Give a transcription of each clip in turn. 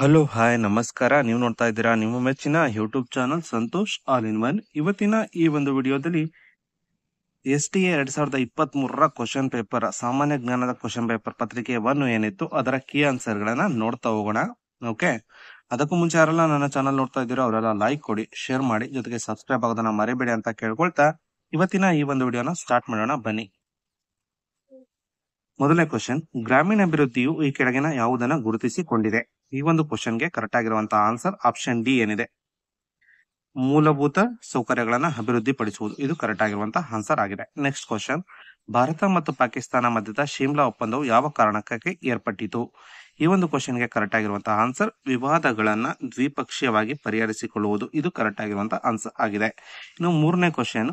hello hi ನಮಸ್ಕಾರ ನೀವು ನೋಡ್ತಾ ಇದ್ದೀರಾ ನಿಮ್ಮ ಮೆಚ್ಚಿನ YouTube channel Santosh all in one ಇವತ್ತಿನ ಈ ಒಂದು ವಿಡಿಯೋದಲ್ಲಿ ಎಸ್ ಟಿ ಎ ಎರಡ್ ಸಾವಿರದ ಇಪ್ಪತ್ತ್ ಮೂರರ ಕ್ವಶನ್ ಪೇಪರ್ ಸಾಮಾನ್ಯ ಜ್ಞಾನದ ಕ್ವಶನ್ ಪೇಪರ್ ಪತ್ರಿಕೆ ಒನ್ ಏನಿತ್ತು ಅದರ ಕೀ ಆನ್ಸರ್ ಗಳನ್ನ ನೋಡ್ತಾ ಹೋಗೋಣ ಓಕೆ ಅದಕ್ಕೂ ಮುಂಚೆ ಯಾರೆಲ್ಲ ನನ್ನ ಚಾನಲ್ ನೋಡ್ತಾ ಇದ್ದೀರೋ ಅವರೆಲ್ಲ ಲೈಕ್ ಕೊಡಿ ಶೇರ್ ಮಾಡಿ ಜೊತೆಗೆ ಸಬ್ಸ್ಕ್ರೈಬ್ ಆಗೋದನ್ನ ಮರಿಬೇಡಿ ಅಂತ ಕೇಳ್ಕೊಳ್ತಾ ಇವತ್ತಿನ ಈ ಒಂದು ವಿಡಿಯೋನ ಸ್ಟಾರ್ಟ್ ಮಾಡೋಣ ಬನ್ನಿ ಮೊದಲನೇ ಕ್ವಶನ್ ಗ್ರಾಮೀಣ ಅಭಿವೃದ್ಧಿಯು ಈ ಕೆಳಗಿನ ಯಾವುದನ್ನ ಗುರುತಿಸಿಕೊಂಡಿದೆ ಈ ಒಂದು ಕ್ವಶನ್ಗೆ ಕರೆಕ್ಟ್ ಆಗಿರುವಂತಹ ಆನ್ಸರ್ ಆಪ್ಷನ್ ಡಿ ಏನಿದೆ ಮೂಲಭೂತ ಸೌಕರ್ಯಗಳನ್ನು ಅಭಿವೃದ್ಧಿಪಡಿಸುವುದು ಇದು ಕರೆಕ್ಟ್ ಆಗಿರುವಂತಹ ಆನ್ಸರ್ ಆಗಿದೆ ನೆಕ್ಸ್ಟ್ ಕ್ವಶನ್ ಭಾರತ ಮತ್ತು ಪಾಕಿಸ್ತಾನ ಮಧ್ಯದ ಶಿಮ್ಲಾ ಒಪ್ಪಂದವು ಯಾವ ಕಾರಣಕ್ಕೆ ಏರ್ಪಟ್ಟಿತು ಈ ಒಂದು ಕ್ವಶನ್ಗೆ ಕರೆಕ್ಟ್ ಆಗಿರುವಂತಹ ಆನ್ಸರ್ ವಿವಾದಗಳನ್ನ ದ್ವಿಪಕ್ಷೀಯವಾಗಿ ಪರಿಹರಿಸಿಕೊಳ್ಳುವುದು ಇದು ಕರೆಕ್ಟ್ ಆಗಿರುವಂತಹ ಆನ್ಸರ್ ಆಗಿದೆ ಇನ್ನು ಮೂರನೇ ಕ್ವಶನ್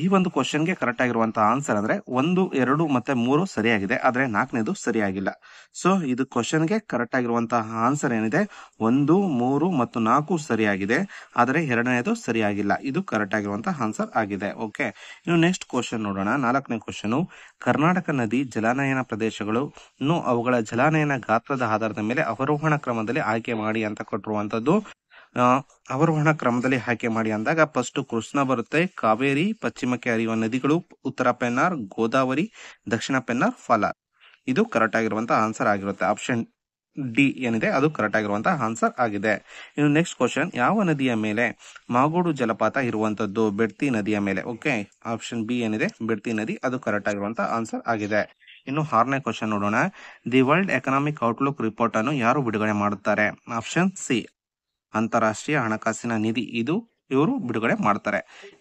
ಈ ಒಂದು ಕ್ವಶನ್ಗೆ ಕರೆಕ್ಟ್ ಆಗಿರುವಂತಹ ಆನ್ಸರ್ ಅಂದ್ರೆ ಒಂದು ಎರಡು ಮತ್ತೆ ಮೂರು ಸರಿಯಾಗಿದೆ ಆದರೆ ನಾಲ್ಕನೇದು ಸರಿಯಾಗಿಲ್ಲ ಸೊ ಇದು ಕ್ವಶನ್ಗೆ ಕರೆಕ್ಟ್ ಆಗಿರುವಂತಹ ಆನ್ಸರ್ ಏನಿದೆ ಒಂದು ಮೂರು ಮತ್ತು ನಾಲ್ಕು ಸರಿಯಾಗಿದೆ ಆದರೆ ಎರಡನೇದು ಸರಿಯಾಗಿಲ್ಲ ಇದು ಕರೆಕ್ಟ್ ಆಗಿರುವಂತಹ ಆನ್ಸರ್ ಆಗಿದೆ ಓಕೆ ಇನ್ನು ನೆಕ್ಸ್ಟ್ ಕ್ವಶನ್ ನೋಡೋಣ ನಾಲ್ಕನೇ ಕ್ವಶನ್ ಕರ್ನಾಟಕ ನದಿ ಜಲಾನಯನ ಪ್ರದೇಶಗಳು ಅವುಗಳ ಜಲಾನಯನ ಗಾತ್ರದ ಆಧಾರದ ಮೇಲೆ ಅವರೋಹಣ ಕ್ರಮದಲ್ಲಿ ಆಯ್ಕೆ ಮಾಡಿ ಅಂತ ಕೊಟ್ಟಿರುವಂತದ್ದು ಅವರೋಹಣ ಕ್ರಮದಲ್ಲಿ ಆಯ್ಕೆ ಮಾಡಿ ಅಂದಾಗ ಫಸ್ಟ್ ಕೃಷ್ಣ ಬರುತ್ತೆ ಕಾವೇರಿ ಪಶ್ಚಿಮಕ್ಕೆ ಹರಿಯುವ ನದಿಗಳು ಉತ್ತರ ಪೆನ್ನಾರ್ ಗೋದಾವರಿ ದಕ್ಷಿಣ ಪೆನ್ನಾರ್ ಫಲಾರ್ ಇದು ಕರೆಕ್ಟ್ ಆಗಿರುವಂತಹ ಆನ್ಸರ್ ಆಗಿರುತ್ತೆ ಆಪ್ಷನ್ ಡಿ ಏನಿದೆ ಅದು ಕರೆಕ್ಟ್ ಆಗಿರುವಂತಹ ಆನ್ಸರ್ ಆಗಿದೆ ಇನ್ನು ನೆಕ್ಸ್ಟ್ ಕ್ವಶನ್ ಯಾವ ನದಿಯ ಮೇಲೆ ಮಾಗೋಡು ಜಲಪಾತ ಇರುವಂತದ್ದು ಬೆಡ್ತಿ ನದಿಯ ಮೇಲೆ ಓಕೆ ಆಪ್ಷನ್ ಬಿ ಏನಿದೆ ಬೆಡ್ತಿ ನದಿ ಅದು ಕರೆಕ್ಟ್ ಆಗಿರುವಂತಹ ಆನ್ಸರ್ ಆಗಿದೆ ಇನ್ನು ಆರನೇ ಕ್ವಶನ್ ನೋಡೋಣ the world economic outlook report ಅನ್ನು ಯಾರು ಬಿಡುಗಡೆ ಮಾಡುತ್ತಾರೆ ಆಪ್ಷನ್ ಸಿ ಅಂತಾರಾಷ್ಟ್ರೀಯ ಹಣಕಾಸಿನ ನಿಧಿ ಇದು ಇವರು ಬಿಡುಗಡೆ ಮಾಡ್ತಾರೆ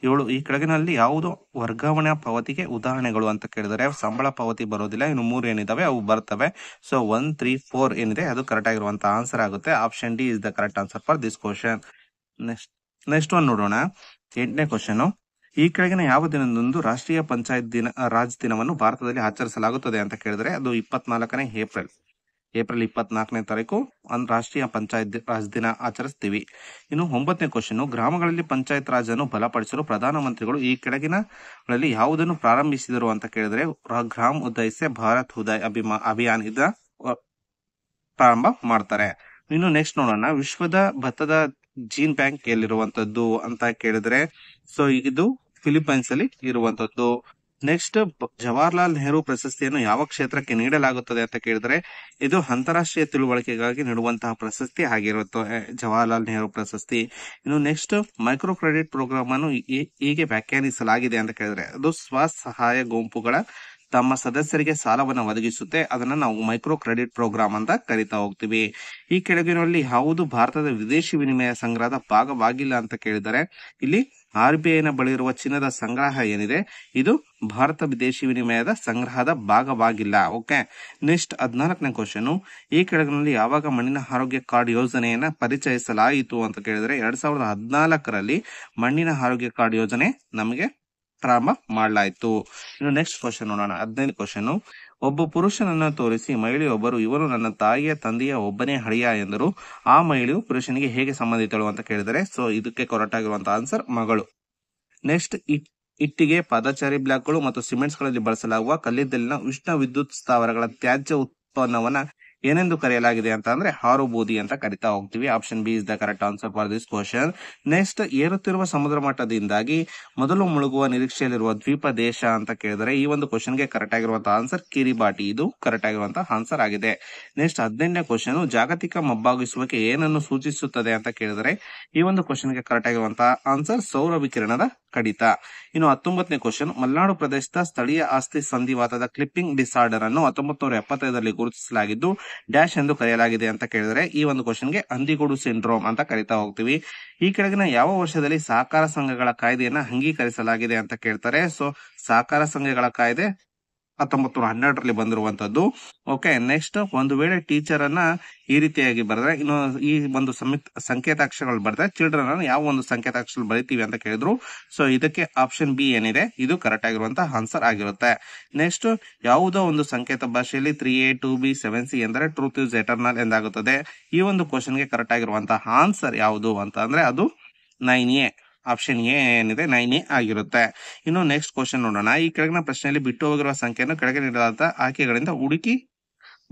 ಏಳು ಈ ಕೆಳಗಿನಲ್ಲಿ ಯಾವುದು ವರ್ಗಾವಣೆ ಪಾವತಿಗೆ ಉದಾಹರಣೆಗಳು ಅಂತ ಕೇಳಿದರೆ ಸಂಬಳ ಪಾವತಿ ಬರೋದಿಲ್ಲ ಇನ್ನು ಮೂರು ಏನಿದಾವೆ ಅವು ಬರ್ತವೆ ಸೊ ಒನ್ ತ್ರೀ ಫೋರ್ ಏನಿದೆ ಅದು ಕರೆಕ್ಟ್ ಆಗಿರುವಂತ ಆನ್ಸರ್ ಆಗುತ್ತೆ option D is the correct answer for this question next next one ನೋಡೋಣ ಎಂಟನೇ ಕ್ವಶನ್ ಈ ಕೆಳಗಿನ ಯಾವ ದಿನದಂದು ರಾಷ್ಟ್ರೀಯ ಪಂಚಾಯತ್ ದಿನ ರಾಜ್ ದಿನವನ್ನು ಭಾರತದಲ್ಲಿ ಆಚರಿಸಲಾಗುತ್ತದೆ ಅಂತ ಕೇಳಿದ್ರೆ ಅದು ಇಪ್ಪತ್ನಾಲ್ಕನೇ ಏಪ್ರಿಲ್ ಏಪ್ರಿಲ್ ಇಪ್ಪತ್ನಾಲ್ಕನೇ ತಾರೀಕು ರಾಷ್ಟ್ರೀಯ ಪಂಚಾಯತ್ ರಾಜ್ ದಿನ ಆಚರಿಸ್ತೀವಿ ಇನ್ನು ಒಂಬತ್ತನೇ ಕ್ವಶನ್ ಗ್ರಾಮಗಳಲ್ಲಿ ಪಂಚಾಯತ್ ರಾಜ್ ಅನ್ನು ಬಲಪಡಿಸಲು ಪ್ರಧಾನಮಂತ್ರಿಗಳು ಈ ಕೆಳಗಿನಗಳಲ್ಲಿ ಯಾವುದನ್ನು ಪ್ರಾರಂಭಿಸಿದರು ಅಂತ ಕೇಳಿದ್ರೆ ಗ್ರಾಮ್ ಉದಯ್ ಸೆ ಭಾರತ್ ಉದಯ್ ಅಭಿಮಾ ಅಭಿಯಾನ ಪ್ರಾರಂಭ ಮಾಡ್ತಾರೆ ಇನ್ನು ನೆಕ್ಸ್ಟ್ ನೋಡೋಣ ವಿಶ್ವದ ಭತ್ತದ ಜೀನ್ ಬ್ಯಾಂಕ್ ಎಲ್ಲಿರುವಂತದ್ದು ಅಂತ ಕೇಳಿದ್ರೆ ಸೊ ಇದು ಫಿಲಿಪೈನ್ಸ್ ಅಲ್ಲಿ ಇರುವಂತದ್ದು ನೆಕ್ಸ್ಟ್ ಜವಾಹರ್ಲಾಲ್ ನೆಹರು ಪ್ರಶಸ್ತಿಯನ್ನು ಯಾವ ಕ್ಷೇತ್ರಕ್ಕೆ ನೀಡಲಾಗುತ್ತದೆ ಅಂತ ಕೇಳಿದ್ರೆ ಇದು ಅಂತಾರಾಷ್ಟ್ರೀಯ ತಿಳುವಳಿಕೆಗಾಗಿ ನೀಡುವಂತಹ ಪ್ರಶಸ್ತಿ ಆಗಿರುತ್ತೆ ಜವಾಹರ್ಲಾಲ್ ನೆಹರು ಪ್ರಶಸ್ತಿ ಇನ್ನು ನೆಕ್ಸ್ಟ್ ಮೈಕ್ರೋ ಕ್ರೆಡಿಟ್ ಪ್ರೋಗ್ರಾಮ್ ಅನ್ನು ಹೀಗೆ ವ್ಯಾಖ್ಯಾನಿಸಲಾಗಿದೆ ಅಂತ ಕೇಳಿದ್ರೆ ಅದು ಸ್ವಸಹಾಯ ಗುಂಪುಗಳ ತಮ್ಮ ಸದಸ್ಯರಿಗೆ ಸಾಲವನ್ನು ಒದಗಿಸುತ್ತೆ ಅದನ್ನ ನಾವು ಮೈಕ್ರೋ ಕ್ರೆಡಿಟ್ ಪ್ರೋಗ್ರಾಮ್ ಅಂತ ಕರಿತಾ ಹೋಗ್ತೀವಿ ಈ ಕೆಳಗಿನಲ್ಲಿ ಯಾವುದು ಭಾರತದ ವಿದೇಶಿ ವಿನಿಮಯ ಸಂಗ್ರಹದ ಭಾಗವಾಗಿಲ್ಲ ಅಂತ ಕೇಳಿದರೆ ಇಲ್ಲಿ ಆರ್ ಬಿ ಐನ ಇರುವ ಚಿನ್ನದ ಸಂಗ್ರಹ ಏನಿದೆ ಇದು ಭಾರತ ವಿದೇಶಿ ವಿನಿಮಯದ ಸಂಗ್ರಹದ ಭಾಗವಾಗಿಲ್ಲ ಓಕೆ ನೆಕ್ಸ್ಟ್ ಹದಿನಾಲ್ಕನೇ ಕ್ವಶನ್ ಈ ಕೆಳಗಿನಲ್ಲಿ ಯಾವಾಗ ಮಣ್ಣಿನ ಆರೋಗ್ಯ ಕಾರ್ಡ್ ಯೋಜನೆಯನ್ನ ಪರಿಚಯಿಸಲಾಯಿತು ಅಂತ ಕೇಳಿದ್ರೆ ಎರಡ್ ಸಾವಿರದ ಹದಿನಾಲ್ಕರಲ್ಲಿ ಮಣ್ಣಿನ ಆರೋಗ್ಯ ಕಾರ್ಡ್ ಯೋಜನೆ ನಮಗೆ ಪ್ರಾರಂಭ ಮಾಡಲಾಯಿತು ಇನ್ನು ನೆಕ್ಸ್ಟ್ ಕ್ವಶನ್ ನೋಡೋಣ ಹದಿನೈದು ಕ್ವಶನ್ ಒಬ್ಬ ಪುರುಷನನ್ನ ತೋರಿಸಿ ಮಹಿಳೆಯೊಬ್ಬರು ಇವರು ನನ್ನ ತಾಯಿಯ ತಂದೆಯ ಒಬ್ಬನೇ ಹಳಿಯ ಎಂದರು ಆ ಮಹಿಳೆಯು ಪುರುಷನಿಗೆ ಹೇಗೆ ಸಂಬಂಧಿತಳು ಅಂತ ಕೇಳಿದರೆ ಸೊ ಇದಕ್ಕೆ ಕೊರಟಾಗಿರುವಂತಹ ಆನ್ಸರ್ ಮಗಳು ನೆಕ್ಸ್ಟ್ ಇಟ್ಟಿಗೆ ಪಾದಚಾರಿ ಬ್ಲಾಕ್ಗಳು ಮತ್ತು ಸಿಮೆಂಟ್ಸ್ಗಳಲ್ಲಿ ಬಳಸಲಾಗುವ ಕಲ್ಲಿದ್ದಲಿನ ಉಷ್ಣ ವಿದ್ಯುತ್ ಸ್ಥಾವರಗಳ ತ್ಯಾಜ್ಯ ಉತ್ಪನ್ನವನ್ನ ಏನೆಂದು ಕರೆಯಲಾಗಿದೆ ಅಂತ ಅಂದ್ರೆ ಹಾರು ಬೂದಿ ಅಂತ ಕರಿತಾ ಹೋಗ್ತೀವಿ option B is the correct answer for this question next ಏರುತ್ತಿರುವ ಸಮುದ್ರ ಮಟ್ಟದಿಂದಾಗಿ ಮೊದಲು ಮುಳುಗುವ ನಿರೀಕ್ಷೆಯಲ್ಲಿರುವ ದ್ವೀಪ ದೇಶ ಅಂತ ಕೇಳಿದರೆ ಈ ಒಂದು ಕ್ವಶನ್ ಗೆ ಕರೆಕ್ಟ್ ಆಗಿರುವಂತಹ ಆನ್ಸರ್ ಕಿರಿಬಾಟಿ ಇದು ಕರೆಕ್ಟ್ ಆಗಿರುವಂತಹ ಆನ್ಸರ್ ಆಗಿದೆ ನೆಕ್ಸ್ಟ್ ಹದಿನೆಂಟನೇ ಕ್ವಶನ್ ಜಾಗತಿಕ ಮಬ್ಬಾಗಿಸುವಿಕೆ ಏನನ್ನು ಸೂಚಿಸುತ್ತದೆ ಅಂತ ಕೇಳಿದರೆ ಈ ಒಂದು ಕ್ವಶನ್ ಗೆ ಕರೆಕ್ಟ್ ಆಗಿರುವಂತಹ ಆನ್ಸರ್ ಸೌರ ವಿಕಿರಣದ ಕಡಿತ ಇನ್ನು ಹತ್ತೊಂಬತ್ತನೇ ಕ್ವಶನ್ ಮಲೆನಾಡು ಪ್ರದೇಶದ ಸ್ಥಳೀಯ ಆಸ್ತಿ ಸಂಧಿವಾತದ ಕ್ಲಿಪ್ಪಿಂಗ್ ಡಿಸಾರ್ಡರ್ ಅನ್ನು ಹತ್ತೊಂಬತ್ತು ನೂರ ಎಪ್ಪತ್ತೈದರಲ್ಲಿ ಗುರುತಿಸಲಾಗಿದ್ದು ಡ್ಯಾಶ್ ಎಂದು ಕರೆಯಲಾಗಿದೆ ಅಂತ ಕೇಳಿದರೆ ಈ ಒಂದು ಕ್ವಶನ್ಗೆ ಹಂದಿಗೋಡು ಸಿಂಡ್ರೋಮ್ ಅಂತ ಕರಿತಾ ಹೋಗ್ತೀವಿ ಈ ಕೆಳಗಿನ ಯಾವ ವರ್ಷದಲ್ಲಿ ಸಹಕಾರ ಸಂಘಗಳ ಕಾಯ್ದೆಯನ್ನ ಅಂಗೀಕರಿಸಲಾಗಿದೆ ಅಂತ ಕೇಳ್ತಾರೆ ಸೊ ಸಹಕಾರ ಸಂಘಗಳ ಕಾಯ್ದೆ ಹತ್ತೊಂಬತ್ತು ನೂರ ಹನ್ನೆರಡರಲ್ಲಿ ಬಂದಿರುವಂತದ್ದು ಓಕೆ ನೆಕ್ಸ್ಟ್ ಒಂದು ವೇಳೆ ಟೀಚರ್ ಅನ್ನ ಈ ರೀತಿಯಾಗಿ ಬರೆದ್ರೆ ಇನ್ನು ಈ ಒಂದು ಸಂಯುಕ್ತ ಸಂಕೇತಾಕ್ಷರಗಳು ಬರೆದ್ರೆ ಚಿಲ್ಡ್ರನ್ ಅನ್ನು ಯಾವ ಒಂದು ಸಂಕೇತಾಕ್ಷರ ಬರೀತೀವಿ ಅಂತ ಕೇಳಿದ್ರು ಸೊ ಇದಕ್ಕೆ ಆಪ್ಷನ್ ಬಿ ಏನಿದೆ ಇದು ಕರೆಕ್ಟ್ ಆಗಿರುವಂತಹ ಆನ್ಸರ್ ಆಗಿರುತ್ತೆ ನೆಕ್ಸ್ಟ್ ಯಾವುದೋ ಒಂದು ಸಂಕೇತ ಭಾಷೆಯಲ್ಲಿ three A two B seven C ಎಂದರೆ ಟ್ರೂತ್ ಇಸ್ ಎಟರ್ನಲ್ ಎಂದಾಗುತ್ತದೆ ಈ ಒಂದು ಕ್ವಶನ್ಗೆ ಕರೆಕ್ಟ್ ಆಗಿರುವಂತಹ ಆನ್ಸರ್ ಯಾವುದು ಅಂತ ಅಂದ್ರೆ ಅದು ನೈನ್ ಎ ಆಪ್ಷನ್ ಎ ಏನಿದೆ ನೈನ್ ಎ ಆಗಿರುತ್ತೆ ಇನ್ನು ನೆಕ್ಸ್ಟ್ ಕ್ವಶನ್ ನೋಡೋಣ ಈ ಕೆಳಗಿನ ಪ್ರಶ್ನೆಯಲ್ಲಿ ಬಿಟ್ಟು ಹೋಗಿರುವ ಸಂಖ್ಯೆಯನ್ನು ಕೆಳಗೆ ನೀಡಲಾದ ಆಯ್ಕೆಗಳಿಂದ ಹುಡುಕಿ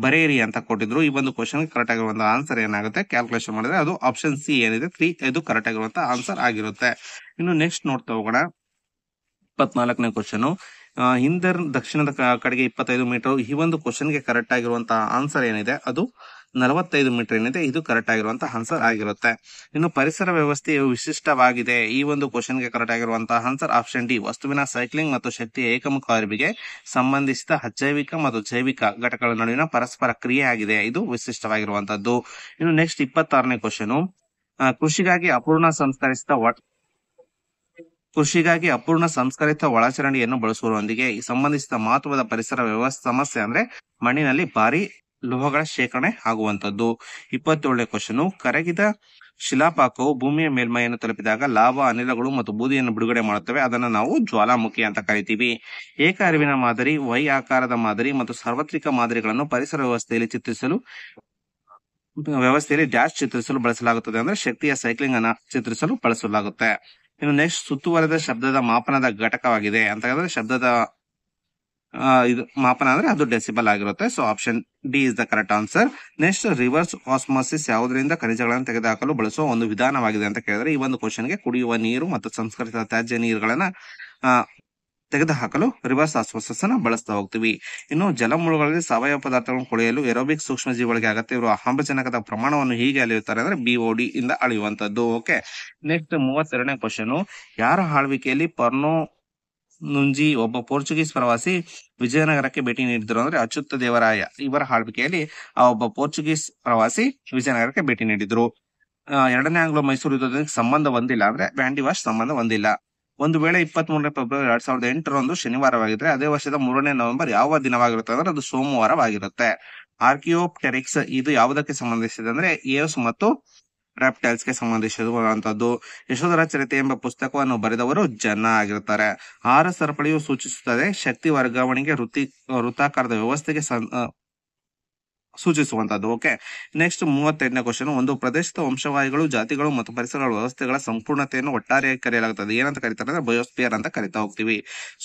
ಬರೆಯಿರಿ ಅಂತ ಕೊಟ್ಟಿದ್ರು ಈ ಒಂದು ಕ್ವಶನ್ ಕರೆಕ್ಟ್ ಆಗಿರುವಂತ ಆನ್ಸರ್ ಏನಾಗುತ್ತೆ ಕ್ಯಾಲ್ಕುಲೇಷನ್ ಮಾಡಿದ್ರೆ ಅದು ಆಪ್ಷನ್ ಸಿ ಏನಿದೆ ತ್ರೀ ಇದು ಕರೆಕ್ಟ್ ಆಗಿರುವಂತ ಆನ್ಸರ್ ಆಗಿರುತ್ತೆ ಇನ್ನು ನೆಕ್ಸ್ಟ್ ನೋಡ್ತಾ ಹೋಗೋಣ ಇಪ್ಪತ್ನಾಲ್ಕನೇ ಕ್ವಶನ್ ಹಿಂದರ್ ದಕ್ಷಿಣದ ಕಡೆಗೆ ಇಪ್ಪತ್ತೈದು ಮೀಟರ್ ಈ ಒಂದು ಕ್ವಶನ್ಗೆ ಕರೆಕ್ಟ್ ಆಗಿರುವಂತಹ ಆನ್ಸರ್ ಏನಿದೆ ಅದು ನಲವತ್ತೈದು ಮೀಟರ್ ಏನಿದೆ ಇದು ಕರೆಕ್ಟ್ ಆಗಿರುವಂತಹ ಆನ್ಸರ್ ಆಗಿರುತ್ತೆ ಇನ್ನು ಪರಿಸರ ವ್ಯವಸ್ಥೆಯು ವಿಶಿಷ್ಟವಾಗಿದೆ ಈ ಒಂದು ಗೆ ಕರೆಕ್ಟ್ ಆಗಿರುವಂತಹ ಆನ್ಸರ್ ಆಪ್ಷನ್ ಡಿ ವಸ್ತುವಿನ ಸೈಕ್ಲಿಂಗ್ ಮತ್ತು ಶಕ್ತಿ ಏಕಮುಖ ಅರಿವಿಗೆ ಸಂಬಂಧಿಸಿದ ಅಜೈವಿಕ ಮತ್ತು ಜೈವಿಕ ಘಟಕಗಳ ನಡುವಿನ ಪರಸ್ಪರ ಕ್ರಿಯೆ ಆಗಿದೆ ಇದು ವಿಶಿಷ್ಟವಾಗಿರುವಂತದ್ದು ಇನ್ನು ನೆಕ್ಸ್ಟ್ ಇಪ್ಪತ್ತಾರನೇ ಕ್ವಶನ್ ಕೃಷಿಗಾಗಿ ಅಪೂರ್ಣ ಸಂಸ್ಕರಿಸಿದ ಕೃಷಿಗಾಗಿ ಅಪೂರ್ಣ ಸಂಸ್ಕರಿತ ಒಳಚರಂಡಿಯನ್ನು ಬಳಸುವುದರೊಂದಿಗೆ ಸಂಬಂಧಿಸಿದ ಮಹತ್ವದ ಪರಿಸರ ವ್ಯವಸ್ಥೆ ಸಮಸ್ಯೆ ಅಂದ್ರೆ ಮಣ್ಣಿನಲ್ಲಿ ಭಾರಿ ಲೋಹಗಳ ಶೇಖರಣೆ ಆಗುವಂತದ್ದು ಇಪ್ಪತ್ತೇಳನೇ ಕ್ವಶನ್ ಕರಗಿದ ಶಿಲಾಪಾಕವು ಭೂಮಿಯ ಮೇಲ್ಮೈಯನ್ನು ತಲುಪಿದಾಗ ಲಾಭ ಅನಿಲಗಳು ಮತ್ತು ಬೂದಿಯನ್ನು ಬಿಡುಗಡೆ ಮಾಡುತ್ತವೆ ಅದನ್ನು ನಾವು ಜ್ವಾಲಾಮುಖಿ ಅಂತ ಕರಿತೀವಿ ಏಕ ಅರಿವಿನ ಮಾದರಿ ವೈ ಆಕಾರದ ಮಾದರಿ ಮತ್ತು ಸಾರ್ವತ್ರಿಕ ಮಾದರಿಗಳನ್ನು ಪರಿಸರ ವ್ಯವಸ್ಥೆಯಲ್ಲಿ ಚಿತ್ರಿಸಲು ವ್ಯವಸ್ಥೆಯಲ್ಲಿ ಡ್ಯಾಶ್ ಚಿತ್ರಿಸಲು ಬಳಸಲಾಗುತ್ತದೆ ಅಂದ್ರೆ ಶಕ್ತಿಯ ಸೈಕ್ಲಿಂಗ್ ಅನ್ನು ಚಿತ್ರಿಸಲು ಬಳಸಲಾಗುತ್ತೆ ಇನ್ನು ನೆಕ್ಸ್ಟ್ ಸುತ್ತುವರೆದ ಶಬ್ದದ ಮಾಪನದ ಘಟಕವಾಗಿದೆ ಅಂತ ಶಬ್ದದ ಇದು ಮಾಪನ ಅಂದ್ರೆ ಅದು ಡೆಸಿಬಲ್ ಆಗಿರುತ್ತೆ so option D is the correct answer next reverse osmosis ಯಾವುದರಿಂದ ಖನಿಜಗಳನ್ನು ತೆಗೆದುಹಾಕಲು ಬಳಸುವ ಒಂದು ವಿಧಾನವಾಗಿದೆ ಅಂತ ಕೇಳಿದ್ರೆ ಈ ಒಂದು ಗೆ ಕುಡಿಯುವ ನೀರು ಮತ್ತು ಸಂಸ್ಕರಿಸಿದ ತ್ಯಾಜ್ಯ ನೀರುಗಳನ್ನ ತೆಗೆದುಹಾಕಲು ರಿವರ್ಸ್ ಆಸ್ಮೋಸಿಸ್ ಅನ್ನ ಬಳಸ್ತಾ ಹೋಗ್ತೀವಿ ಇನ್ನು ಜಲಮೂಲಗಳಲ್ಲಿ ಸಾವಯವ ಪದಾರ್ಥಗಳನ್ನು ಕೊಳೆಯಲು ಏರೋಬಿಕ್ ಸೂಕ್ಷ್ಮ ಜೀವಿಗಳಿಗೆ ಅಗತ್ಯವಿರುವ ಆಮ್ಲಜನಕದ ಪ್ರಮಾಣವನ್ನು ಹೀಗೆ ಅಳೆಯುತ್ತಾರೆ ಅಂದ್ರೆ ಬಿಒಡಿ ಇಂದ ಅಳೆಯುವಂತದ್ದು ಓಕೆ ನೆಕ್ಸ್ಟ್ ಮೂವತ್ತೆರಡನೇ ಕ್ವಶನ್ ಯಾರ ಆಳ್ವಿಕೆಯಲ್ಲಿ ಪರ್ನೋ ನುಂಜಿ ಒಬ್ಬ ಪೋರ್ಚುಗೀಸ್ ಪ್ರವಾಸಿ ವಿಜಯನಗರಕ್ಕೆ ಭೇಟಿ ನೀಡಿದ್ರು ಅಂದ್ರೆ ಅಚ್ಯುತ ದೇವರಾಯ ಇವರ ಆಳ್ವಿಕೆಯಲ್ಲಿ ಆ ಒಬ್ಬ ಪೋರ್ಚುಗೀಸ್ ಪ್ರವಾಸಿ ವಿಜಯನಗರಕ್ಕೆ ಭೇಟಿ ನೀಡಿದ್ರು ಎರಡನೇ ಆಂಗ್ಲೋ ಮೈಸೂರು ಯುದ್ಧದೊಂದಿಗೆ ಸಂಬಂಧ ಹೊಂದಿಲ್ಲ ಅಂದ್ರೆ ಬ್ಯಾಂಡಿ ವಾಶ್ ಸಂಬಂಧ ಹೊಂದಿಲ್ಲ ಒಂದು ವೇಳೆ ಇಪ್ಪತ್ತ್ ಮೂರನೇ ಫೆಬ್ರವರಿ ಎರಡ್ ಸಾವಿರದ ಎಂಟರಂದು ಶನಿವಾರವಾಗಿದ್ರೆ ಅದೇ ವರ್ಷದ ಮೂರನೇ ನವೆಂಬರ್ ಯಾವ ದಿನವಾಗಿರುತ್ತೆ ಅಂದ್ರೆ ಅದು ಸೋಮವಾರವಾಗಿರುತ್ತೆ ಆರ್ಕಿಯೋಪ್ಟೆರಿಕ್ಸ್ ಇದು ಯಾವುದಕ್ಕೆ ಸಂಬಂಧಿಸಿದೆ ಅಂದ್ರೆ ಏಸ್ ಮತ್ತು ಗೆ ಸಂಬಂಧಿಸಿರುವಂತದ್ದು ಯಶೋಧರ ಚರಿತೆ ಎಂಬ ಪುಸ್ತಕವನ್ನು ಬರೆದವರು ಜನ ಆಗಿರುತ್ತಾರೆ ಆಹಾರ ಸರಪಳಿಯು ಸೂಚಿಸುತ್ತದೆ ಶಕ್ತಿ ವರ್ಗಾವಣೆಗೆ ವೃತ್ತಿ ವೃತ್ತಾಕಾರದ ವ್ಯವಸ್ಥೆಗೆ ಸೂಚಿಸುವಂತದ್ದು ಓಕೆ ನೆಕ್ಸ್ಟ್ ಮೂವತ್ತೆಂಟನೇ ಕ್ವಶನ್ ಒಂದು ಪ್ರದೇಶದ ವಂಶವಾಹಿಗಳು ಜಾತಿಗಳು ಮತ್ತು ಪರಿಸರ ವ್ಯವಸ್ಥೆಗಳ ಸಂಪೂರ್ಣತೆಯನ್ನು ಒಟ್ಟಾರೆಯಾಗಿ ಕರೆಯಲಾಗುತ್ತದೆ ಏನಂತ ಕರೀತಾರೆ ಅಂದ್ರೆ ಬಯೋಸ್ಪಿಯರ್ ಅಂತ ಕರಿತಾ ಹೋಗ್ತೀವಿ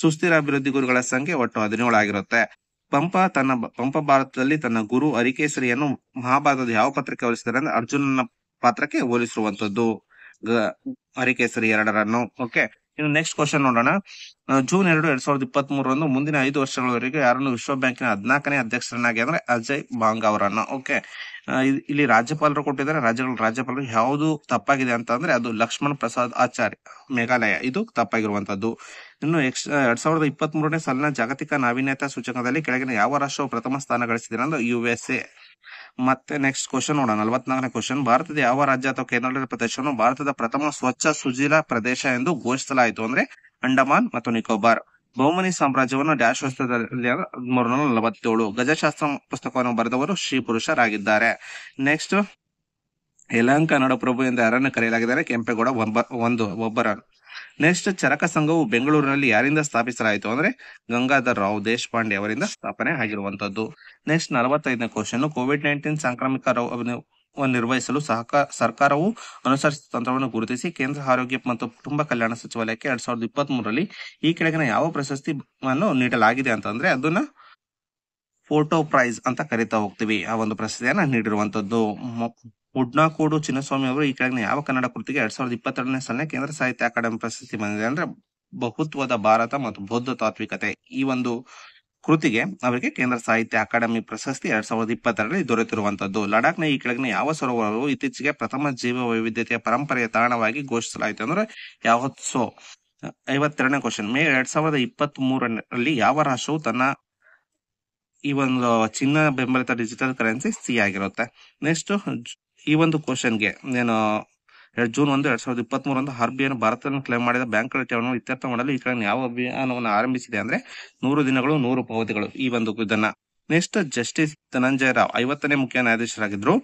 ಸುಸ್ಥಿರ ಅಭಿವೃದ್ಧಿ ಗುರುಗಳ ಸಂಖ್ಯೆ ಒಟ್ಟು ಹದಿನೇಳು ಆಗಿರುತ್ತೆ ಪಂಪ ತನ್ನ ಪಂಪ ಭಾರತದಲ್ಲಿ ತನ್ನ ಗುರು ಅರಿಕೇಸರಿಯನ್ನು ಮಹಾಭಾರತದ ಯಾವ ಪತ್ರಕ್ಕೆ ಹೊರಿಸಿದ್ದಾರೆ ಅಂದ್ರೆ ಅರ್ಜುನನ ಪಾತ್ರಕ್ಕೆ ಹೋಲಿಸಿರುವಂತದ್ದು ಹರಿಕೇಸರಿ ಎರಡರನ್ನು ಓಕೆ ಇನ್ನು ನೆಕ್ಸ್ಟ್ ಕ್ವಶನ್ ನೋಡೋಣ ಜೂನ್ ಎರಡು ಎರಡ್ ಸಾವಿರದ ಇಪ್ಪತ್ತ್ ಮೂರರಂದು ಮುಂದಿನ ಐದು ವರ್ಷಗಳವರೆಗೆ ಯಾರನ್ನು ವಿಶ್ವ ಬ್ಯಾಂಕಿನ ಹದಿನಾಲ್ಕನೇ ಅಧ್ಯಕ್ಷರನ್ನಾಗಿ ಅಂದ್ರೆ ಅಜಯ್ ಬಾಂಗ್ ಅವರನ್ನ ಓಕೆ ಇಲ್ಲಿ ರಾಜ್ಯಪಾಲರು ಕೊಟ್ಟಿದ್ದಾರೆ ರಾಜ್ಯಗಳ ರಾಜ್ಯಪಾಲರು ಯಾವುದು ತಪ್ಪಾಗಿದೆ ಅಂತ ಅಂದ್ರೆ ಅದು ಲಕ್ಷ್ಮಣ್ ಪ್ರಸಾದ್ ಆಚಾರ್ಯ ಮೇಘಾಲಯ ಇದು ತಪ್ಪಾಗಿರುವಂತದ್ದು ಇನ್ನು ಎಕ್ಸ್ ಎರಡ್ ಸಾವಿರದ ಇಪ್ಪತ್ತ್ ಮೂರನೇ ಸಾಲಿನ ಜಾಗತಿಕ ನಾವೀನ್ಯತಾ ಸೂಚಕದಲ್ಲಿ ಕೆಳಗಿನ ಯಾವ ರಾಷ್ಟ್ರವು ಪ್ರಥಮ ಸ್ಥಾನ ಗಳಿಸಿದೆ ಅಂದ್ರೆ ಯು ಎಸ್ ಎ ಮತ್ತೆ ನೆಕ್ಸ್ಟ್ ಕ್ವಶನ್ ನೋಡೋಣ ನಲವತ್ನಾಲ್ಕನೇ ಕ್ವಶನ್ ಭಾರತದ ಯಾವ ರಾಜ್ಯ ಅಥವಾ ಕೇಂದ್ರಾಡಳಿತ ಪ್ರದೇಶವನ್ನು ಭಾರತದ ಪ್ರಥಮ ಸ್ವಚ್ಛ ಸುಜಿಲ ಪ್ರದೇಶ ಎಂದು ಘೋಷಿಸಲಾಯಿತು ಅಂದ್ರೆ ಅಂಡಮಾನ್ ಮತ್ತು ನಿಕೋಬಾರ್ ಬಹುಮನಿ ಸಾಮ್ರಾಜ್ಯವನ್ನು ಡ್ಯಾಶ್ ವರ್ಷದಲ್ಲಿ ಮೂರ್ನೂರ ನಲವತ್ತೇಳು ಗಜಶಾಸ್ತ್ರ ಪುಸ್ತಕವನ್ನು ಬರೆದವರು ಶ್ರೀ ಪುರುಷರಾಗಿದ್ದಾರೆ ನೆಕ್ಸ್ಟ್ ಯಲಹಂಕ ನಡಪ್ರಭು ಎಂದು ಯಾರನ್ನು ಕರೆಯಲಾಗಿದ್ದಾರೆ ಕೆಂಪೇಗೌಡ ಒಂದು ಒಬ್ಬರ ನೆಕ್ಸ್ಟ್ ಚರಕ ಸಂಘವು ಬೆಂಗಳೂರಿನಲ್ಲಿ ಯಾರಿಂದ ಸ್ಥಾಪಿಸಲಾಯಿತು ಅಂದ್ರೆ ಗಂಗಾಧರ್ ರಾವ್ ದೇಶಪಾಂಡೆ ಅವರಿಂದ ಸ್ಥಾಪನೆ ಆಗಿರುವಂತದ್ದು ನೆಕ್ಸ್ಟ್ ನಲವತ್ತೈದನೇ ಕ್ವಶನ್ ಕೋವಿಡ್ ನೈನ್ಟೀನ್ ಸಾಂಕ್ರಾಮಿಕ ನಿರ್ವಹಿಸಲು ಸಹಕಾರ ಸರ್ಕಾರವು ಅನುಸರಿಸಿದ ತಂತ್ರವನ್ನು ಗುರುತಿಸಿ ಕೇಂದ್ರ ಆರೋಗ್ಯ ಮತ್ತು ಕುಟುಂಬ ಕಲ್ಯಾಣ ಸಚಿವಾಲಯಕ್ಕೆ ಎರಡ್ ಸಾವಿರದ ಇಪ್ಪತ್ತ್ ಮೂರರಲ್ಲಿ ಈ ಕೆಳಗಿನ ಯಾವ ಪ್ರಶಸ್ತಿ ನೀಡಲಾಗಿದೆ ಅಂತಂದ್ರೆ ಅದನ್ನ ಫೋಟೋ ಪ್ರೈಸ್ ಅಂತ ಕರಿತಾ ಹೋಗ್ತೀವಿ ಆ ಒಂದು ಪ್ರಶಸ್ತಿಯನ್ನು ನೀಡಿರುವಂತದ್ದು ಉಡ್ನಾಕೋಡು ಚಿನ್ನಸ್ವಾಮಿ ಅವರು ಈ ಕೆಳಗಿನ ಯಾವ ಕನ್ನಡ ಕೃತಿಗೆ ಎರಡ್ ಸಾವಿರದ ಇಪ್ಪತ್ತೆರಡನೇ ಸಾಲಿನ ಕೇಂದ್ರ ಸಾಹಿತ್ಯ ಅಕಾಡೆಮಿ ಪ್ರಶಸ್ತಿ ಬಂದಿದೆ ಅಂದ್ರೆ ಬಹುತ್ವದ ಭಾರತ ಮತ್ತು ಬೌದ್ಧ ತಾತ್ವಿಕತೆ ಈ ಒಂದು ಕೃತಿಗೆ ಅವರಿಗೆ ಕೇಂದ್ರ ಸಾಹಿತ್ಯ ಅಕಾಡೆಮಿ ಪ್ರಶಸ್ತಿ ಎರಡ್ ಸಾವಿರದ ಇಪ್ಪತ್ತೆರಡರಲ್ಲಿ ದೊರೆತಿರುವಂತದ್ದು ಲಡಾಖ್ನ ಈ ಕೆಳಗಿನ ಯಾವ ಸರೋವರವು ಇತ್ತೀಚೆಗೆ ಪ್ರಥಮ ಜೀವ ವೈವಿಧ್ಯತೆಯ ಪರಂಪರೆಯ ತಾಣವಾಗಿ ಘೋಷಿಸಲಾಯಿತು ಅಂದ್ರೆ ಯಾವತ್ಸೋ ಐವತ್ತೆರಡನೇ ಕ್ವಶನ್ ಮೇ ಎರಡ್ ಸಾವಿರದ ಇಪ್ಪತ್ತ್ ಮೂರರಲ್ಲಿ ಯಾವ ರಾಷ್ಟ್ರವು ತನ್ನ ಈ ಒಂದು ಚಿನ್ನ ಬೆಂಬಲಿತ ಡಿಜಿಟಲ್ ಕರೆನ್ಸಿ ಸಿ ಆಗಿರುತ್ತೆ ನೆಕ್ಸ್ಟ್ ಈ ಒಂದು ಗೆ ಏನು ಜೂನ್ ಒಂದು ಎರಡ್ ಸಾವಿರದ ಇಪ್ಪತ್ತ್ ಮೂರಂದು ಆರ್ ಬಿ ಐ ಭಾರತವನ್ನು ಕ್ಲೇಮ್ ಮಾಡಿದ ಬ್ಯಾಂಕ್ ಇತ್ಯರ್ಥ ಮಾಡಲು ಈ ಕಡೆ ಯಾವ ಅಭಿಯಾನವನ್ನು ಆರಂಭಿಸಿದೆ ಅಂದ್ರೆ ನೂರು ದಿನಗಳು ನೂರು ಪಾವತಿಗಳು ಈ ಒಂದು ಇದನ್ನ ನೆಕ್ಸ್ಟ್ ಜಸ್ಟಿಸ್ ಧನಂಜಯ ರಾವ್ ಐವತ್ತನೇ ಮುಖ್ಯ ನ್ಯಾಯಾಧೀಶರಾಗಿದ್ರು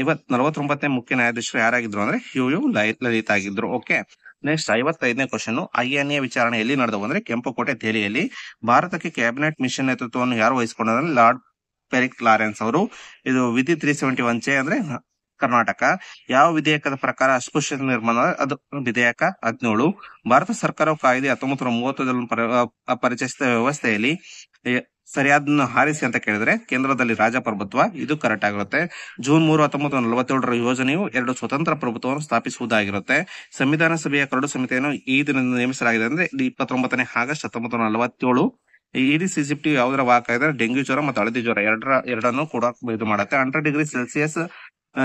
ಐವತ್ ನಲವತ್ತೊಂಬತ್ತನೇ ಮುಖ್ಯ ನ್ಯಾಯಾಧೀಶರು ಯಾರಾಗಿದ್ರು ಅಂದ್ರೆ ಯು ಯು ಲಲಿತ್ ಆಗಿದ್ರು ಓಕೆ ನೆಕ್ಸ್ಟ್ ಐವತ್ತೈದನೇ ಕ್ವಶನ್ ಐಎನ್ಎ ವಿಚಾರಣೆ ಎಲ್ಲಿ ನಡೆದವು ಅಂದ್ರೆ ಕೆಂಪುಕೋಟೆ ದೆಹಲಿಯಲ್ಲಿ ಭಾರತಕ್ಕೆ ಕ್ಯಾಬಿನೆಟ್ ಮಿಷನ್ ನೇತೃತ್ವವನ್ನು ಯಾರು ವಹಿಸಿಕೊಂಡ್ರೆ ಲಾರ್ಡ್ ಪೆರಿಕ್ ಲಾರೆನ್ಸ್ ಅವರು ಇದು ವಿಧಿ ತ್ರೀ ಸೆವೆಂಟಿ ಒನ್ ಚೆ ಅಂದ್ರೆ ಕರ್ನಾಟಕ ಯಾವ ವಿಧೇಯಕದ ಪ್ರಕಾರ ಅಸ್ಪೃಶ್ಯ ನಿರ್ಮಾಣ ಅದು ವಿಧೇಯಕ ಹದಿನೇಳು ಭಾರತ ಸರ್ಕಾರವು ಕಾಯ್ದೆ ಹತ್ತೊಂಬತ್ತು ನೂರ ಪರಿಚಯಿಸಿದ ವ್ಯವಸ್ಥೆಯಲ್ಲಿ ಸರಿಯಾದನ್ನು ಹಾರಿಸಿ ಅಂತ ಕೇಳಿದ್ರೆ ಕೇಂದ್ರದಲ್ಲಿ ರಾಜಪ್ರಭುತ್ವ ಇದು ಕರೆಕ್ಟ್ ಆಗಿರುತ್ತೆ ಜೂನ್ ಮೂರು ಹತ್ತೊಂಬತ್ತು ನಲವತ್ತೇಳರ ಯೋಜನೆಯು ಎರಡು ಸ್ವತಂತ್ರ ಪ್ರಭುತ್ವವನ್ನು ಸ್ಥಾಪಿಸುವುದಾಗಿರುತ್ತೆ ಸಂವಿಧಾನ ಸಭೆಯ ಕರಡು ಸಮಿತಿಯನ್ನು ಈ ದಿನದಿಂದ ನೇಮಿಸಲಾಗಿದೆ ಅಂದ್ರೆ ಇಪ್ಪತ್ತೊಂಬತ್ತನೇ ಆಗಸ್ಟ್ ಹತ್ತೊಂಬತ್ತು ನಲವತ್ತೇಳು ಇಡಿ ಸಿಸಿಪ್ಟಿ ಯಾವ್ದರ ವಾಕ್ ಆಗಿದ್ರೆ ಡೆಂಗ್ಯೂ ಜ್ವರ ಮತ್ತು ಹಳದಿ ಜ್ವರ ಎರಡರ ಎರಡನ್ನು ಕೂಡ ಇದು ಮಾಡುತ್ತೆ ಹಂಡ್ರೆಡ್ ಡಿಗ್ರಿ ಸೆಲ್ಸಿಯಸ್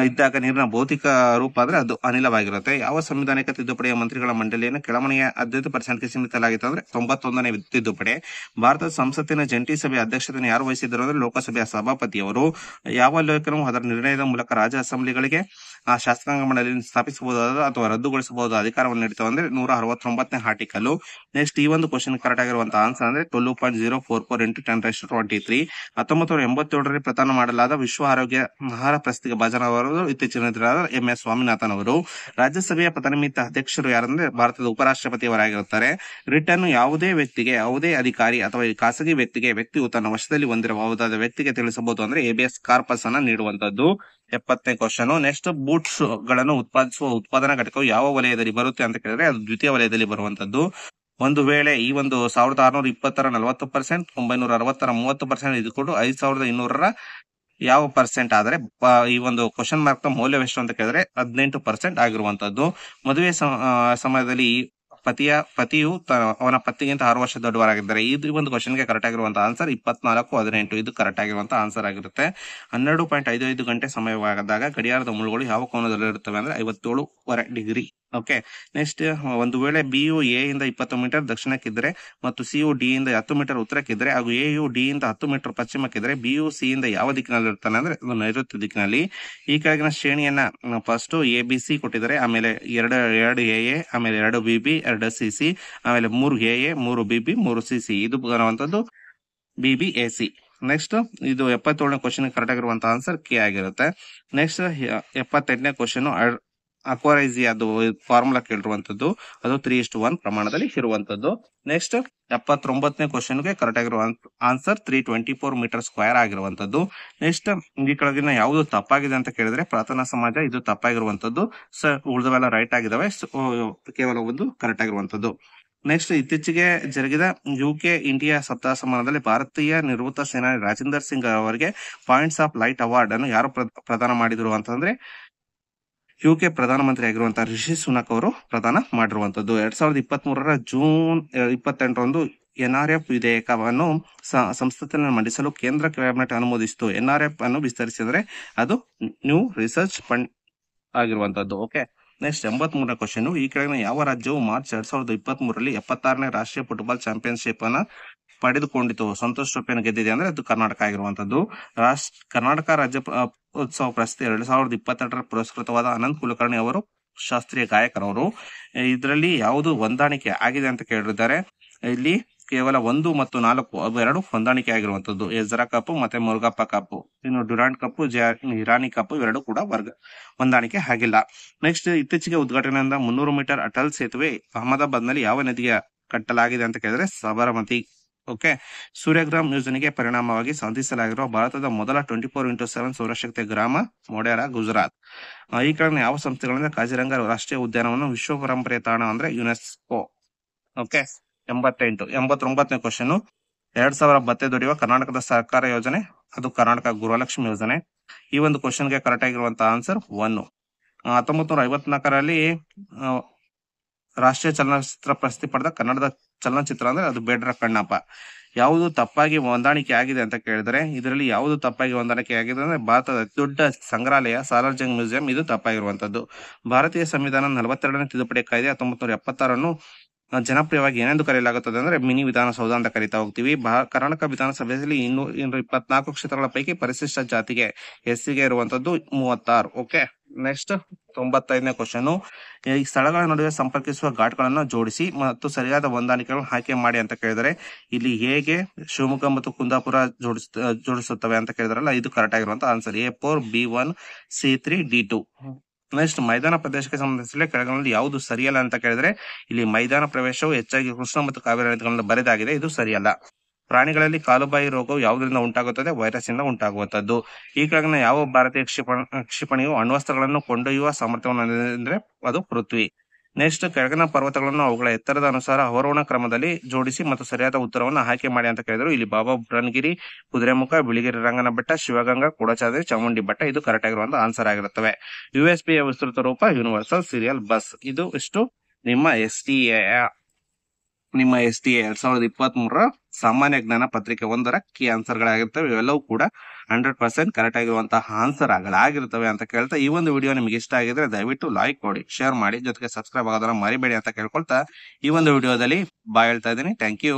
ಇದ್ದಾಗ ನೀರಿನ ಭೌತಿಕ ರೂಪ ಅಂದ್ರೆ ಅದು ಅನಿಲವಾಗಿರುತ್ತೆ ಯಾವ ಸಂವಿಧಾನಿಕ ತಿದ್ದುಪಡಿಯ ಮಂತ್ರಿಗಳ ಮಂಡಳಿಯನ್ನು ಕೆಳಮನೆಯ ಹದಿನೈದು ಪರ್ಸೆಂಟ್ಗೆ ಸೀಮಿತಲಾಗಿತ್ತು ಅಂದ್ರೆ ತೊಂಬತ್ತೊಂದನೇ ತಿದ್ದುಪಡಿ ಭಾರತದ ಸಂಸತ್ತಿನ ಜಂಟಿ ಸಭೆ ಅಧ್ಯಕ್ಷತೆಯನ್ನು ಯಾರು ವಹಿಸಿದ್ದರು ಅಂದ್ರೆ ಲೋಕಸಭೆಯ ಸಭಾಪತಿಯವರು ಯಾವ ಲೇಖನವು ಅದರ ನಿರ್ಣಯದ ಮೂಲಕ ರಾಜ್ಯ ಅಸೆಂಬ್ಲಿಗಳಿಗೆ ಆ ಶಾಸಕಾಂಗ ಮಂಡಳಿಯನ್ನು ಸ್ಥಾಪಿಸಬಹುದಾದ ಅಥವಾ ರದ್ದುಗೊಳಿಸಬಹುದಾದ ಅಧಿಕಾರವನ್ನು ನೀಡುತ್ತವೆ ಅಂದ್ರೆ ನೂರ ಅರವತ್ತೊಂಬತ್ತನೇ ಆರ್ಟಿಕಲ್ ನೆಕ್ಸ್ಟ್ ಈ ಒಂದು ಕ್ವಶನ್ ಕರೆಕ್ಟ್ ಆಗಿರುವಂತಹ ಆನ್ಸರ್ ಅಂದ್ರೆ twelve point zero four four into ten raise twenty three ಹತ್ತೊಂಬತ್ತು ನೂರ ಎಂಬತ್ತೇಳರಲ್ಲಿ ಪ್ರದಾನ ಮಾಡಲಾದ ವಿಶ್ವ ಆರೋಗ್ಯ ಆಹಾರ ಪ್ರಸ್ತಿಗೆ ಭಾಜನವರು ಇತ್ತೀಚಿನ ಎಂ ಎಸ್ ಸ್ವಾಮಿನಾಥನ್ ಅವರು ರಾಜ್ಯಸಭೆಯ ಪ್ರತಿನಿಮಿತ್ತ ಅಧ್ಯಕ್ಷರು ಯಾರಂದ್ರೆ ಭಾರತದ ಉಪರಾಷ್ಟ್ರಪತಿಯವರಾಗಿರುತ್ತಾರೆ ರಿಟರ್ನ್ ಯಾವುದೇ ವ್ಯಕ್ತಿಗೆ ಯಾವುದೇ ಅಧಿಕಾರಿ ಅಥವಾ ಖಾಸಗಿ ವ್ಯಕ್ತಿಗೆ ವ್ಯಕ್ತಿಯು ತನ್ನ ವಶದಲ್ಲಿ ಹೊಂದಿರಬಹುದಾದ ವ್ಯಕ್ತಿಗೆ ತಿಳಿಸಬಹುದು ಅಂದ್ರೆ ಎಬಿಎಸ್ ಕಾರ್ಪಸ್ ಅನ್ನ ನೀಡುವಂತದ್ದು ಎಪ್ಪತ್ತನೇ ಕ್ವಶನ್ ನೆಕ್ಸ್ಟ್ ಬೂಟ್ಸ್ ಗಳನ್ನು ಉತ್ಪಾದಿಸುವ ಉತ್ಪಾದನಾ ಘಟಕವು ಯಾವ ವಲಯದಲ್ಲಿ ಬರುತ್ತೆ ಅಂತ ಕೇಳಿದ್ರೆ ಅದು ದ್ವಿತೀಯ ವಲಯದಲ್ಲಿ ಬರುವಂತದ್ದು ಒಂದು ವೇಳೆ ಈ ಒಂದು ಸಾವಿರದ ಆರ್ನೂರ ಇಪ್ಪತ್ತರ ನಲವತ್ತು ಪರ್ಸೆಂಟ್ ಒಂಬೈನೂರ ಅರವತ್ತರ ಮೂವತ್ತು ಪರ್ಸೆಂಟ್ ಇದ್ಕೊಂಡು ಐದು ಸಾವಿರದ ಇನ್ನೂರರ ಯಾವ ಪರ್ಸೆಂಟ್ ಆದರೆ ಈ ಒಂದು ಕ್ವಶನ್ ಮಾರ್ಕ್ ನ ಮೌಲ್ಯವೆಷ್ಟು ಅಂತ ಕೇಳಿದ್ರೆ ಹದಿನೆಂಟು ಪರ್ಸೆಂಟ್ ಆಗಿರುವಂತದ್ದು ಮದುವೆ ಸಮಯದಲ್ಲಿ ಪತಿಯ ಪತಿಯು ಅವನ ಪತ್ನಿಗಿಂತ ಆರು ವರ್ಷ ದೊಡ್ಡವರಾಗಿದ್ದಾರೆ ಇದು ಒಂದು ಕ್ವಶನ್ಗೆ ಕರೆಕ್ಟ್ ಆಗಿರುವಂತಹ ಆನ್ಸರ್ ಇಪ್ಪತ್ನಾಲ್ಕು ಹದಿನೆಂಟು ಇದು ಕರೆಕ್ಟ್ ಆಗಿರುವಂತಹ ಆನ್ಸರ್ ಆಗಿರುತ್ತೆ ಹನ್ನೆರಡು ಪಾಯಿಂಟ್ ಐದು ಐದು ಗಂಟೆ ಸಮಯವಾಗದಾಗ ಗಡಿಯಾರದ ಮುಳುಗಳು ಯಾವ ಕೋನದಲ್ಲಿರುತ್ತವೆ ಅಂದ್ರೆ ವರೆ ಡಿಗ್ರಿ ಓಕೆ ನೆಕ್ಸ್ಟ್ ಒಂದು ವೇಳೆ ಬಿ ಯು ಎ ಇಂದ ಇಪ್ಪತ್ತು ಮೀಟರ್ ದಕ್ಷಿಣಕ್ಕಿದ್ರೆ ಮತ್ತು ಸಿ ಯು ಡಿ ಇಂದ ಹತ್ತು ಮೀಟರ್ ಉತ್ತರಕ್ಕಿದ್ರೆ ಹಾಗೂ ಎ ಯು ಡಿ ಇಂದ ಹತ್ತು ಮೀಟರ್ ಪಶ್ಚಿಮಕ್ಕಿದ್ರೆ ಬಿ ಯು ಸಿ ಇಂದ ಯಾವ ದಿಕ್ಕಿನಲ್ಲಿ ಇರ್ತಾನೆ ಅಂದ್ರೆ ನೈಋತ್ಯ ದಿಕ್ಕಿನಲ್ಲಿ ಈ ಕೆಳಗಿನ ಶ್ರೇಣಿಯನ್ನ ಫಸ್ಟ್ ಎ ಬಿ ಸಿ ಕೊಟ್ಟಿದ್ದಾರೆ ಆಮೇಲೆ ಎರಡು ಎರಡು ಎ ಎ ಆಮೇಲೆ ಎರಡು ಬಿ ಬಿ ಎರಡು ಸಿ ಸಿ ಆಮೇಲೆ ಮೂರು ಎ ಎ ಮೂರು ಬಿ ಬಿ ಮೂರು ಸಿ ಸಿ ಇದು ಬರುವಂತದ್ದು B B A C next ಇದು ಎಪ್ಪತ್ತೇಳನೇ ಕ್ವಶನ್ ಕರೆಕ್ಟ್ ಆಗಿರುವಂತಹ ಆನ್ಸರ್ ಕೆ ಆಗಿರುತ್ತೆ ನೆಕ್ಸ್ಟ್ ಎಪ್ಪತ್ತೆಂಟನೇ ಕ್ವಶನ್ ಅಕ್ವರೈಸಿ ಅದು ಫಾರ್ಮುಲಾ ಕೇಳಿರುವಂತದ್ದು ಅದು ತ್ರೀ ಇಷ್ಟು ಒನ್ ಪ್ರಮಾಣದಲ್ಲಿ ಇರುವಂತದ್ದು ನೆಕ್ಸ್ಟ್ ಎಪ್ಪತ್ತೊಂಬತ್ತನೇ ಕ್ವಶನ್ಗೆ ಕರೆಕ್ಟ್ ಆಗಿರುವ answer three twenty four metre square ಆಗಿರುವಂತದ್ದು ನೆಕ್ಸ್ಟ್ ಈ ಕೆಳಗಿನ ಯಾವುದು ತಪ್ಪಾಗಿದೆ ಅಂತ ಕೇಳಿದ್ರೆ ಪ್ರಾರ್ಥನಾ ಸಮಾಜ ಇದು ತಪ್ಪಾಗಿರುವಂತದ್ದು ಸ ಉಳಿದವೆಲ್ಲ ರೈಟ್ ಆಗಿದಾವೆ ಕೇವಲ ಒಂದು ಕರೆಕ್ಟ್ ಆಗಿರುವಂತದ್ದು ನೆಕ್ಸ್ಟ್ ಇತ್ತೀಚೆಗೆ ಜರುಗಿದ ಯು ಕೆ ಇಂಡಿಯಾ ಸಪ್ತಾಹ ಸಮಾನದಲ್ಲಿ ಭಾರತೀಯ ನಿವೃತ್ತ ಸೇನಾನಿ ರಾಜೇಂದರ್ ಸಿಂಗ್ ಅವರಿಗೆ ಪಾಯಿಂಟ್ಸ್ ಆಫ್ ಲೈಟ್ ಅವಾರ್ಡ್ ಅನ್ನು ಯಾರು ಪ್ರದಾನ ಮಾಡಿದ್ರು ಅಂತಂದ್ರೆ ಯು ಕೆ ಪ್ರಧಾನಮಂತ್ರಿ ಆಗಿರುವಂತಹ ರಿಷಿ ಸುನಕ್ ಅವರು ಪ್ರದಾನ ಮಾಡಿರುವಂತದ್ದು ಎರಡ್ ಸಾವಿರದ ಇಪ್ಪತ್ತ್ ಮೂರರ ಜೂನ್ ಇಪ್ಪತ್ತೆಂಟರಂದು ಎನ್ ಆರ್ ಎಫ್ ವಿಧೇಯಕವನ್ನು ಸಂಸತ್ತಿನಲ್ಲಿ ಮಂಡಿಸಲು ಕೇಂದ್ರ ಕ್ಯಾಬಿನೆಟ್ ಅನುಮೋದಿಸಿತು ಎನ್ ಆರ್ ಎಫ್ ಅನ್ನು ವಿಸ್ತರಿಸಿದರೆ ಅದು ನ್ಯೂ ರಿಸರ್ಚ್ ಫಂಡ್ ಆಗಿರುವಂತದ್ದು ಓಕೆ ನೆಕ್ಸ್ಟ್ ಎಂಬತ್ ಮೂರನೇ ಕ್ವಶನ್ ಈ ಕೆಳಗಿನ ಯಾವ ರಾಜ್ಯವು ಮಾರ್ಚ್ ಎರಡ್ ಸಾವಿರದ ಇಪ್ಪತ್ತ್ ಮೂರರಲ್ಲಿ ಎಪ್ಪತ್ತಾರನೇ ರಾಷ್ಟ್ರೀಯ ಫುಟ್ಬಾಲ್ ಚಾಂಪಿಯನ್ಶಿಪ್ ಅನ್ನ ಪಡೆದುಕೊಂಡಿತು ಸಂತೋಷ್ ಟ್ರೋಫಿಯನ್ನು ಗೆದ್ದಿದೆ ಅಂದ್ರೆ ಅದು ಕರ್ನಾಟಕ ಆಗಿರುವಂತದ್ದು ರಾಷ್ಟ್ರ ಕರ್ನಾಟಕ ರಾಜ್ಯ ಉತ್ಸವ ಪ್ರಶಸ್ತಿ ಎರಡು ಸಾವಿರದ ಇಪ್ಪತ್ತೆರಡರ ಪುರಸ್ಕೃತವಾದ ಅನಂತ್ ಕುಲಕರ್ಣಿ ಅವರು ಶಾಸ್ತ್ರೀಯ ಗಾಯಕರವರು ಇದರಲ್ಲಿ ಯಾವುದು ಹೊಂದಾಣಿಕೆ ಆಗಿದೆ ಅಂತ ಕೇಳಿದ್ದಾರೆ ಇಲ್ಲಿ ಕೇವಲ ಒಂದು ಮತ್ತು ನಾಲ್ಕು ಎರಡು ಹೊಂದಾಣಿಕೆ ಆಗಿರುವಂತದ್ದು ಎಜ್ರಾ ಕಪ್ ಮತ್ತೆ ಮುರುಗಪ್ಪ ಕಪ್ ಇನ್ನು ಡುರಾಂಡ್ ಕಪ್ ಇರಾನಿ ಕಪ್ ಇವೆರಡು ಕೂಡ ವರ್ಗ ಹೊಂದಾಣಿಕೆ ಆಗಿಲ್ಲ ನೆಕ್ಸ್ಟ್ ಇತ್ತೀಚೆಗೆ ಉದ್ಘಾಟನೆಯಿಂದ ಮುನ್ನೂರು ಮೀಟರ್ ಅಟಲ್ ಸೇತುವೆ ಅಹಮದಾಬಾದ್ ನಲ್ಲಿ ಯಾವ ನದಿಗೆ ಕಟ್ಟಲಾಗಿದೆ ಅಂತ ಕೇಳಿದ್ರೆ ಸಬರಮತಿ ಓಕೆ ಸೂರ್ಯಗ್ರಾಮ್ ಯೋಜನೆಗೆ ಪರಿಣಾಮವಾಗಿ ಸಾಧಿಸಲಾಗಿರುವ ಭಾರತದ ಮೊದಲ ಟ್ವೆಂಟಿ ಫೋರ್ ಇಂಟು ಸೆವೆನ್ ಸೌರಶಕ್ತಿ ಗ್ರಾಮ ಮೊಡೇರಾ ಗುಜರಾತ್ ಈ ಕಾರಣ ಯಾವ ಸಂಸ್ಥೆಗಳಿಂದ ಕಾಜಿರಂಗ ರಾಷ್ಟ್ರೀಯ ಉದ್ಯಾನವನ್ನು ವಿಶ್ವ ಪರಂಪರೆ ತಾಣ ಅಂದ್ರೆ ಯುನೆಸ್ಕೋ ಓಕೆ ಎಂಬತ್ತೆಂಟು ಎಂಬತ್ತೊಂಬತ್ತನೇ ಕ್ವಶನ್ ಎರಡ್ ಸಾವಿರ ಬತ್ತೆ ದುಡಿಯುವ ಕರ್ನಾಟಕದ ಸರ್ಕಾರ ಯೋಜನೆ ಅದು ಕರ್ನಾಟಕ ಗೃಹಲಕ್ಷ್ಮಿ ಯೋಜನೆ ಈ ಒಂದು ಕ್ವಶನ್ಗೆ ಕರೆಕ್ಟ್ ಆಗಿರುವಂತಹ ಆನ್ಸರ್ ಒನ್ ಹತ್ತೊಂಬತ್ತು ನೂರ ಐವತ್ನಾಲ್ಕರಲ್ಲಿ ರಾಷ್ಟ್ರೀಯ ಚಲನಚಿತ್ರ ಪ್ರಶಸ್ತಿ ಪಡೆದ ಕನ್ನಡದ ಚಲನಚಿತ್ರ ಅಂದ್ರೆ ಅದು ಬೇಡರ ಕಣ್ಣಪ್ಪ ಯಾವುದು ತಪ್ಪಾಗಿ ಹೊಂದಾಣಿಕೆ ಆಗಿದೆ ಅಂತ ಕೇಳಿದರೆ ಇದರಲ್ಲಿ ಯಾವುದು ತಪ್ಪಾಗಿ ಹೊಂದಾಣಿಕೆ ಆಗಿದೆ ಅಂದ್ರೆ ಭಾರತದ ದೊಡ್ಡ ಸಂಗ್ರಹಾಲಯ ಸಾರ್ವಜನಿಕ ಮ್ಯೂಸಿಯಂ ಇದು ತಪ್ಪಾಗಿರುವಂತದ್ದು ಭಾರತೀಯ ಸಂವಿಧಾನ ನಲವತ್ತೆರಡನೇ ತಿದ್ದುಪಡಿ ಕಾಯ್ದೆ ಹತ್ತೊಂಬತ್ತು ನೂರ ಎಪ್ಪತ್ತಾರನ್ನು ಜನಪ್ರಿಯವಾಗಿ ಏನೆಂದು ಕರೆಯಲಾಗುತ್ತದೆ ಅಂದ್ರೆ ಮಿನಿ ವಿಧಾನಸೌಧ ಅಂತ ಕರೀತಾ ಹೋಗ್ತೀವಿ ಕರ್ನಾಟಕ ವಿಧಾನಸಭೆಯಲ್ಲಿ ಇನ್ನೂರ ಇಪ್ಪತ್ನಾಲ್ಕು ಕ್ಷೇತ್ರಗಳ ಪೈಕಿ ಪರಿಶಿಷ್ಟ ಜಾತಿಗೆ ಎಸ್ಸಿಗೆ ಇರುವಂತದ್ದು ಮೂವತ್ತಾರು ಓಕೆ ನೆಕ್ಸ್ಟ್ ತೊಂಬತ್ತೈದನೇ ಕ್ವಶನ್ ಈ ಸ್ಥಳಗಳ ನಡುವೆ ಸಂಪರ್ಕಿಸುವ ಘಾಟ್ಗಳನ್ನು ಜೋಡಿಸಿ ಮತ್ತು ಸರಿಯಾದ ಹೊಂದಾಣಿಕೆಗಳನ್ನು ಆಯ್ಕೆ ಮಾಡಿ ಅಂತ ಕೇಳಿದರೆ ಇಲ್ಲಿ ಹೇಗೆ ಶಿವಮೊಗ್ಗ ಮತ್ತು ಕುಂದಾಪುರ ಜೋಡಿಸ್ ಜೋಡಿಸುತ್ತವೆ ಅಂತ ಕೇಳಿದ್ರಲ್ಲ ಇದು ಕರೆಕ್ಟ್ ಆಗಿರುವಂತಹ answer A four B one C three D two next ಮೈದಾನ ಪ್ರದೇಶಕ್ಕೆ ಸಂಬಂಧಿಸಿದ ಕೆಳಗಿನಲ್ಲಿ ಯಾವುದು ಸರಿಯಲ್ಲ ಅಂತ ಕೇಳಿದ್ರೆ ಇಲ್ಲಿ ಮೈದಾನ ಪ್ರವೇಶವು ಹೆಚ್ಚಾಗಿ ಕೃಷ್ಣ ಮತ್ತು ಕಾವೇರಿ ಬರೆದಾಗಿದೆ ಇದು ಸರಿಯಲ್ಲ ಪ್ರಾಣಿಗಳಲ್ಲಿ ಕಾಲುಬಾಯಿ ರೋಗವು ಯಾವುದರಿಂದ ಉಂಟಾಗುತ್ತದೆ ವೈರಸ್ ಇಂದ ಉಂಟಾಗುವಂತದ್ದು ಈ ಕೆಳಗಿನ ಯಾವ ಭಾರತೀಯ ಕ್ಷಿಪಣ ಕ್ಷಿಪಣಿಯು ಅಣ್ವಸ್ತ್ರಗಳನ್ನು ಕೊಂಡೊಯ್ಯುವ ಸಾಮರ್ಥ್ಯವನ್ನು ಅಂದರೆ ಅದು ಪೃಥ್ವಿ ನೆಕ್ಸ್ಟ್ ಕೆಳಗಿನ ಪರ್ವತಗಳನ್ನು ಅವುಗಳ ಎತ್ತರದ ಅನುಸಾರ ಅವರೋಹಣ ಕ್ರಮದಲ್ಲಿ ಜೋಡಿಸಿ ಮತ್ತು ಸರಿಯಾದ ಉತ್ತರವನ್ನು ಆಯ್ಕೆ ಮಾಡಿ ಅಂತ ಕೇಳಿದ್ರು ಇಲ್ಲಿ ಬಾಬಾ ಬ್ರಹ್ಮಗಿರಿ ಕುದುರೆಮುಖ ಬಿಳಿಗಿರಿ ರಂಗನ ಬೆಟ್ಟ ಶಿವಗಂಗಾ ಕೊಡಚಾದ್ರಿ ಚಾಮುಂಡಿ ಬೆಟ್ಟ ಇದು ಕರೆಕ್ಟ್ ಆಗಿರುವಂತ ಆನ್ಸರ್ ಆಗಿರುತ್ತವೆ ಯು ವಿಸ್ತೃತ ರೂಪ ಯೂನಿವರ್ಸಲ್ ಸೀರಿಯಲ್ ಬಸ್ ಇದು ಇಷ್ಟು ನಿಮ್ಮ ಎಸ್ ಟಿ ನಿಮ್ಮ ಎಸ್ ಟಿ ಎರಡ್ ಸಾವಿರದ ಇಪ್ಪತ್ತ್ ಮೂರರ ಸಾಮಾನ್ಯ ಜ್ಞಾನ ಪತ್ರಿಕೆ ಒಂದರ ಕಿ ಆನ್ಸರ್ಗಳಾಗಿರ್ತವೆ ಇವೆಲ್ಲವೂ ಕೂಡ ಹಂಡ್ರೆಡ್ ಪರ್ಸೆಂಟ್ ಕರೆಕ್ಟ್ ಆಗಿರುವಂತಹ ಆನ್ಸರ್ಗಳಾಗಿರ್ತವೆ ಅಂತ ಕೇಳ್ತಾ ಈ ಒಂದು ವಿಡಿಯೋ ನಿಮ್ಗೆ ಇಷ್ಟ ಆಗಿದ್ರೆ ದಯವಿಟ್ಟು ಲೈಕ್ ಕೊಡಿ ಶೇರ್ ಮಾಡಿ ಜೊತೆಗೆ ಸಬ್ಸ್ಕ್ರೈಬ್ ಆಗೋದನ್ನ ಮರಿಬೇಡಿ ಅಂತ ಕೇಳ್ಕೊಳ್ತಾ ಈ ಒಂದು ವಿಡಿಯೋದಲ್ಲಿ ಬಾಯ್ ಹೇಳ್ತಾ ಇದ್ದೀನಿ ಥ್ಯಾಂಕ್ ಯು